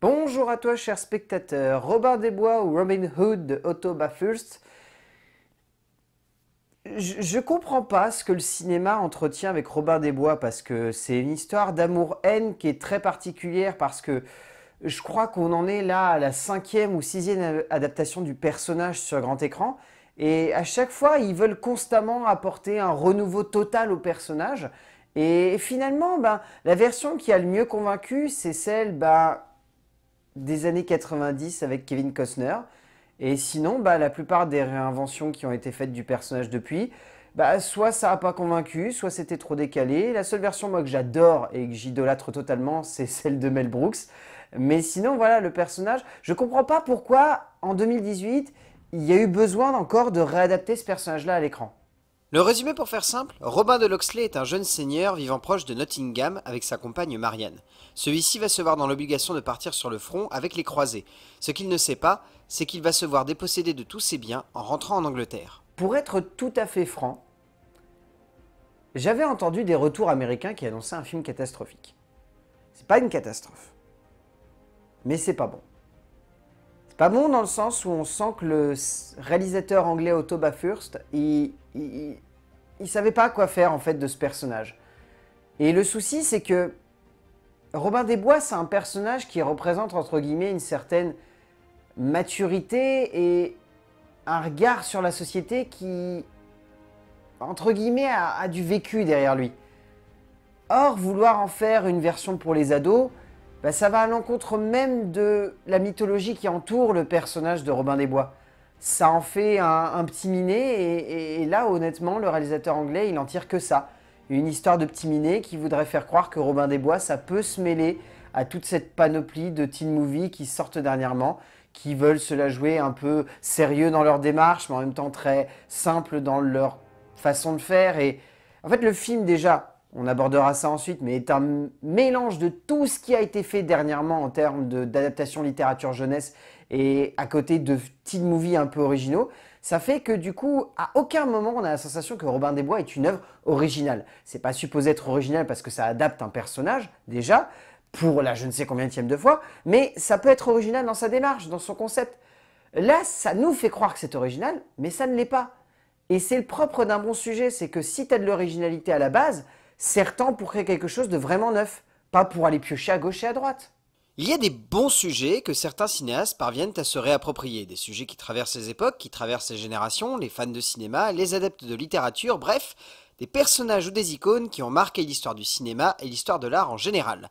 Bonjour à toi, cher spectateur. Robin des Bois ou Robin Hood de Otto Bathurst. Je, ne comprends pas ce que le cinéma entretient avec Robin des Bois parce que c'est une histoire d'amour-haine qui est très particulière parce que je crois qu'on en est là à la cinquième ou sixième adaptation du personnage sur grand écran. Et à chaque fois, ils veulent constamment apporter un renouveau total au personnage. Et finalement, ben, la version qui a le mieux convaincu, c'est celle ben, des années 90 avec Kevin Costner. Et sinon, bah, la plupart des réinventions qui ont été faites du personnage depuis, bah, soit ça n'a pas convaincu, soit c'était trop décalé. La seule version moi, que j'adore et que j'idolâtre totalement, c'est celle de Mel Brooks. Mais sinon, voilà, le personnage, je comprends pas pourquoi en 2018, il y a eu besoin encore de réadapter ce personnage-là à l'écran. Le résumé pour faire simple, Robin de Loxley est un jeune seigneur vivant proche de Nottingham avec sa compagne Marianne. Celui-ci va se voir dans l'obligation de partir sur le front avec les croisés. Ce qu'il ne sait pas, c'est qu'il va se voir dépossédé de tous ses biens en rentrant en Angleterre. Pour être tout à fait franc, j'avais entendu des retours américains qui annonçaient un film catastrophique. C'est pas une catastrophe, mais c'est pas bon. Pas bon dans le sens où on sent que le réalisateur anglais Otto Bathurst, il, il, savait pas quoi faire en fait de ce personnage. Et le souci, c'est que Robin des Bois, c'est un personnage qui représente entre guillemets une certaine maturité et un regard sur la société qui, entre guillemets, a, a du vécu derrière lui. Or, vouloir en faire une version pour les ados, bah, ça va à l'encontre même de la mythologie qui entoure le personnage de Robin des Bois. Ça en fait un, petit minet, et, là, honnêtement, le réalisateur anglais, il n'en tire que ça. Une histoire de petit minet qui voudrait faire croire que Robin des Bois, ça peut se mêler à toute cette panoplie de teen movies qui sortent dernièrement, qui veulent se la jouer un peu sérieux dans leur démarche, mais en même temps très simple dans leur façon de faire. Et en fait, le film, déjà, on abordera ça ensuite, mais est un mélange de tout ce qui a été fait dernièrement en termes d'adaptation littérature jeunesse et à côté de petits movies un peu originaux. Ça fait que du coup, à aucun moment on a la sensation que Robin des Bois est une œuvre originale. C'est pas supposé être original parce que ça adapte un personnage, déjà, pour la je ne sais combien de fois, mais ça peut être original dans sa démarche, dans son concept. Là, ça nous fait croire que c'est original, mais ça ne l'est pas. Et c'est le propre d'un bon sujet, c'est que si tu as de l'originalité à la base, certains pour créer quelque chose de vraiment neuf, pas pour aller piocher à gauche et à droite. Il y a des bons sujets que certains cinéastes parviennent à se réapproprier, des sujets qui traversent les époques, qui traversent les générations, les fans de cinéma, les adeptes de littérature, bref, des personnages ou des icônes qui ont marqué l'histoire du cinéma et l'histoire de l'art en général.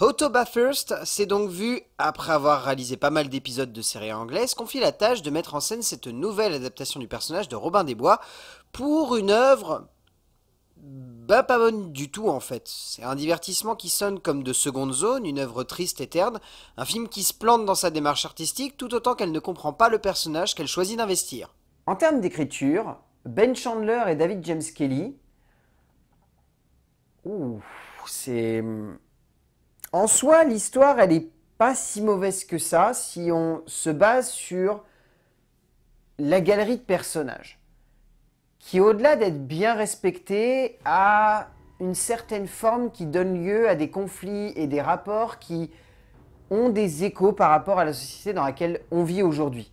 Otto Bathurst s'est donc vu, après avoir réalisé pas mal d'épisodes de séries anglaises, confier la tâche de mettre en scène cette nouvelle adaptation du personnage de Robin des Bois pour une œuvre bah pas bonne du tout en fait. C'est un divertissement qui sonne comme de seconde zone, une œuvre triste et terne, un film qui se plante dans sa démarche artistique tout autant qu'elle ne comprend pas le personnage qu'elle choisit d'investir. En termes d'écriture, Ben Chandler et David James Kelly... Ouh, c'est... En soi, l'histoire, elle est pas si mauvaise que ça si on se base sur la galerie de personnages qui, au-delà d'être bien respecté, a une certaine forme qui donne lieu à des conflits et des rapports qui ont des échos par rapport à la société dans laquelle on vit aujourd'hui.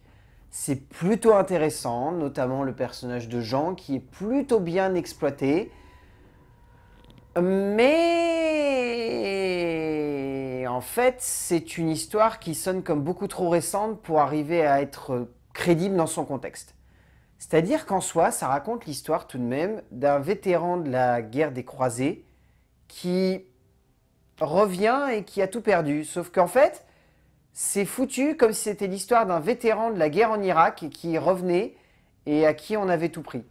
C'est plutôt intéressant, notamment le personnage de Jean qui est plutôt bien exploité. Mais en fait, c'est une histoire qui sonne comme beaucoup trop récente pour arriver à être crédible dans son contexte. C'est-à-dire qu'en soi, ça raconte l'histoire tout de même d'un vétéran de la guerre des croisés qui revient et qui a tout perdu. Sauf qu'en fait, c'est foutu comme si c'était l'histoire d'un vétéran de la guerre en Irak qui revenait et à qui on avait tout pris.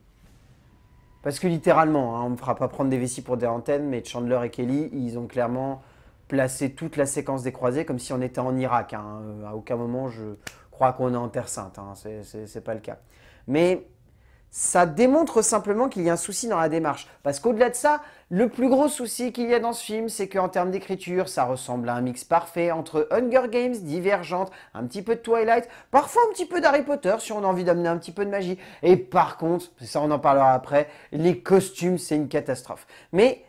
Parce que littéralement, hein, on ne me fera pas prendre des vessies pour des antennes, mais Chandler et Kelly, ils ont clairement placé toute la séquence des croisés comme si on était en Irak. Hein. Euh, à aucun moment je crois qu'on est en Terre Sainte, hein. Ce n'est pas le cas. Mais ça démontre simplement qu'il y a un souci dans la démarche. Parce qu'au-delà de ça, le plus gros souci qu'il y a dans ce film, c'est qu'en termes d'écriture, ça ressemble à un mix parfait entre Hunger Games, Divergente, un petit peu de Twilight, parfois un petit peu d'Harry Potter si on a envie d'amener un petit peu de magie. Et par contre, ça on en parlera après, les costumes, c'est une catastrophe. Mais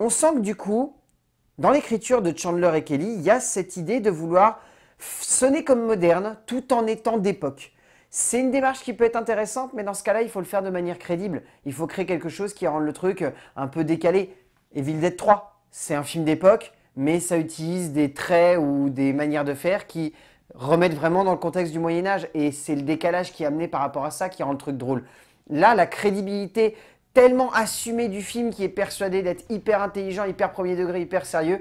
on sent que du coup, dans l'écriture de Chandler et Kelly, il y a cette idée de vouloir sonner comme moderne tout en étant d'époque. C'est une démarche qui peut être intéressante, mais dans ce cas-là, il faut le faire de manière crédible. Il faut créer quelque chose qui rende le truc euh, un peu décalé. Evil Dead 3, c'est un film d'époque, mais ça utilise des traits ou des manières de faire qui remettent vraiment dans le contexte du Moyen Âge. Et c'est le décalage qui est amené par rapport à ça qui rend le truc drôle. Là, la crédibilité tellement assumée du film qui est persuadé d'être hyper intelligent, hyper premier degré, hyper sérieux,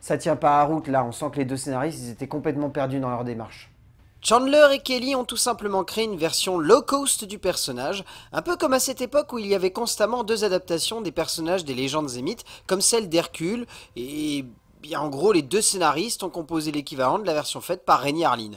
ça tient pas à route là. On sent que les deux scénaristes étaient complètement perdus dans leur démarche. Chandler et Kelly ont tout simplement créé une version low cost du personnage, un peu comme à cette époque où il y avait constamment deux adaptations des personnages des légendes et mythes, comme celle d'Hercule, et bien en gros les deux scénaristes ont composé l'équivalent de la version faite par Rémi Harlin.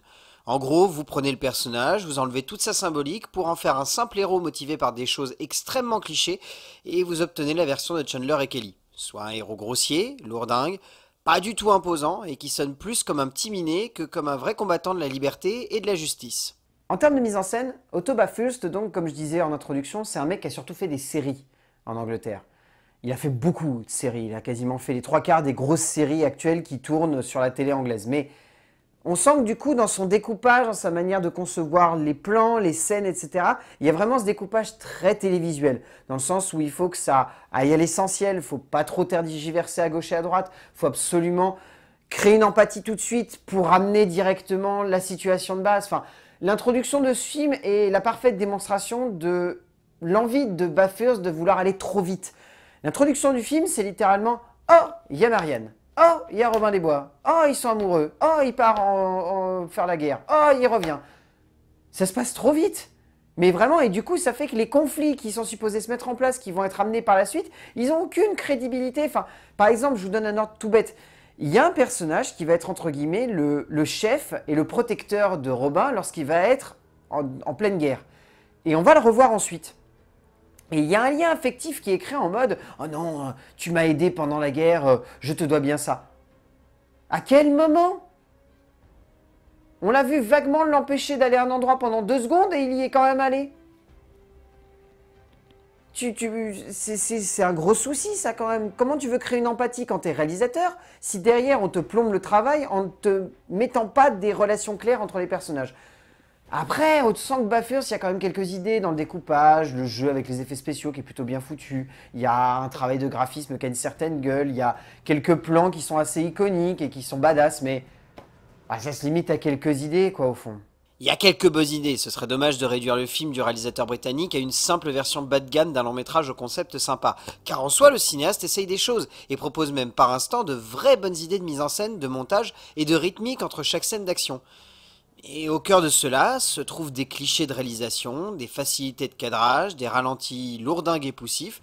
En gros, vous prenez le personnage, vous enlevez toute sa symbolique pour en faire un simple héros motivé par des choses extrêmement clichés, et vous obtenez la version de Chandler et Kelly. Soit un héros grossier, lourdingue, pas du tout imposant et qui sonne plus comme un petit minet que comme un vrai combattant de la liberté et de la justice. En termes de mise en scène, Otto Bafust, donc, comme je disais en introduction, c'est un mec qui a surtout fait des séries en Angleterre. Il a fait beaucoup de séries, il a quasiment fait les trois quarts des grosses séries actuelles qui tournent sur la télé anglaise. Mais on sent que du coup, dans son découpage, dans sa manière de concevoir les plans, les scènes, etc., il y a vraiment ce découpage très télévisuel, dans le sens où il faut que ça aille à l'essentiel, faut pas trop tergiverser à gauche et à droite, il faut absolument créer une empathie tout de suite pour amener directement la situation de base. Enfin, l'introduction de ce film est la parfaite démonstration de l'envie de Baffers de vouloir aller trop vite. L'introduction du film, c'est littéralement « Oh, il y a Marianne ». Oh, il y a Robin des Bois. Oh, ils sont amoureux. Oh, il part en, faire la guerre. Oh, il revient. Ça se passe trop vite. Mais vraiment, et du coup, ça fait que les conflits qui sont supposés se mettre en place, qui vont être amenés par la suite, ils n'ont aucune crédibilité. Enfin, par exemple, je vous donne un ordre tout bête. Il y a un personnage qui va être, entre guillemets, le, chef et le protecteur de Robin lorsqu'il va être en pleine guerre. Et on va le revoir ensuite. Et il y a un lien affectif qui est créé en mode Oh non, euh, tu m'as aidé pendant la guerre, euh, je te dois bien ça. À quel moment On l'a vu vaguement l'empêcher d'aller à un endroit pendant deux secondes et il y est quand même allé. c'est un gros souci, ça, quand même. Comment tu veux créer une empathie quand tu es réalisateur si derrière on te plombe le travail en ne te mettant pas des relations claires entre les personnages après, au sang de Baffers, il y a quand même quelques idées dans le découpage, le jeu avec les effets spéciaux qui est plutôt bien foutu. Il y a un travail de graphisme qui a une certaine gueule. Il y a quelques plans qui sont assez iconiques et qui sont badass, mais bah, ça se limite à quelques idées, quoi, au fond. Il y a quelques bonnes idées, ce serait dommage de réduire le film du réalisateur britannique à une simple version bas de gamme d'un long métrage au concept sympa. Car en soi, le cinéaste essaye des choses et propose même par instant de vraies bonnes idées de mise en scène, de montage et de rythmique entre chaque scène d'action. Et au cœur de cela se trouvent des clichés de réalisation, des facilités de cadrage, des ralentis lourdingues et poussifs,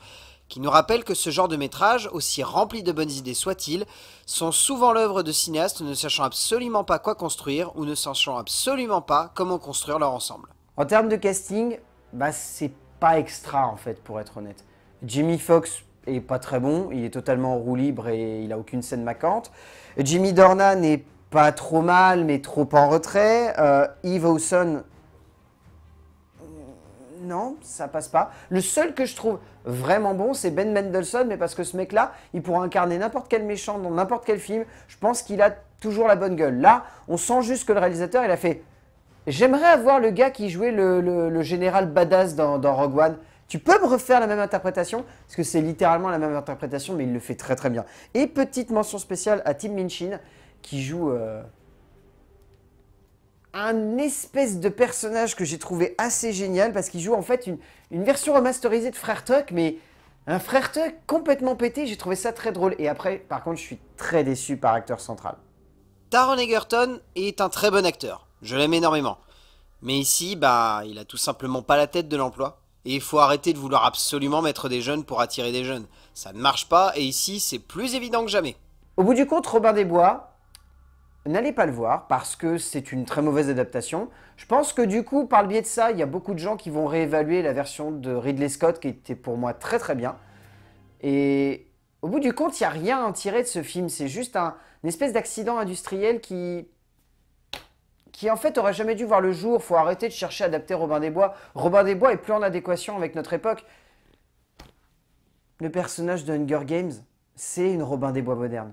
qui nous rappellent que ce genre de métrage, aussi rempli de bonnes idées soit-il, sont souvent l'œuvre de cinéastes ne sachant absolument pas quoi construire ou ne sachant absolument pas comment construire leur ensemble. En termes de casting, bah c'est pas extra en fait pour être honnête. Jimmy Fox est pas très bon, il est totalement en roue libre et il a aucune scène maquante. Jimmy Dornan est pas trop mal, mais trop en retrait. Euh, Yves non, ça passe pas. Le seul que je trouve vraiment bon, c'est Ben Mendelsohn, mais parce que ce mec-là, il pourra incarner n'importe quel méchant dans n'importe quel film. Je pense qu'il a toujours la bonne gueule. Là, on sent juste que le réalisateur, il a fait J'aimerais avoir le gars qui jouait le, général badass dans, dans, Rogue One. Tu peux me refaire la même interprétation, parce que c'est littéralement la même interprétation, mais il le fait très très bien. Et petite mention spéciale à Tim Minchin, qui joue euh, un espèce de personnage que j'ai trouvé assez génial parce qu'il joue en fait une, version remasterisée de Frère Tuck, mais un Frère Tuck complètement pété. J'ai trouvé ça très drôle. Et après, par contre, je suis très déçu par acteur central. Taron Egerton est un très bon acteur. Je l'aime énormément. Mais ici, bah, il a tout simplement pas la tête de l'emploi. Et il faut arrêter de vouloir absolument mettre des jeunes pour attirer des jeunes. Ça ne marche pas, et ici, c'est plus évident que jamais. Au bout du compte, Robin Desbois, n'allez pas le voir parce que c'est une très mauvaise adaptation. Je pense que du coup, par le biais de ça, il y a beaucoup de gens qui vont réévaluer la version de Ridley Scott qui était pour moi très très bien. Et au bout du compte, il n'y a rien à tirer de ce film. C'est juste un, une espèce d'accident industriel qui qui en fait aurait jamais dû voir le jour. Faut arrêter de chercher à adapter Robin des Bois. Robin des Bois est plus en adéquation avec notre époque. Le personnage de Hunger Games, c'est une Robin des Bois moderne.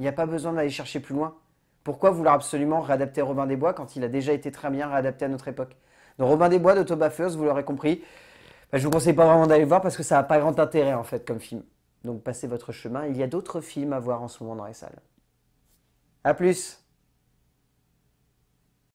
Il n'y a pas besoin d'aller chercher plus loin. Pourquoi vouloir absolument réadapter Robin des Bois quand il a déjà été très bien réadapté à notre époque Donc Robin des Bois de Toba vous l'aurez compris, bah, je ne vous conseille pas vraiment d'aller le voir parce que ça n'a pas grand intérêt en fait comme film. Donc passez votre chemin, il y a d'autres films à voir en ce moment dans les salles. A plus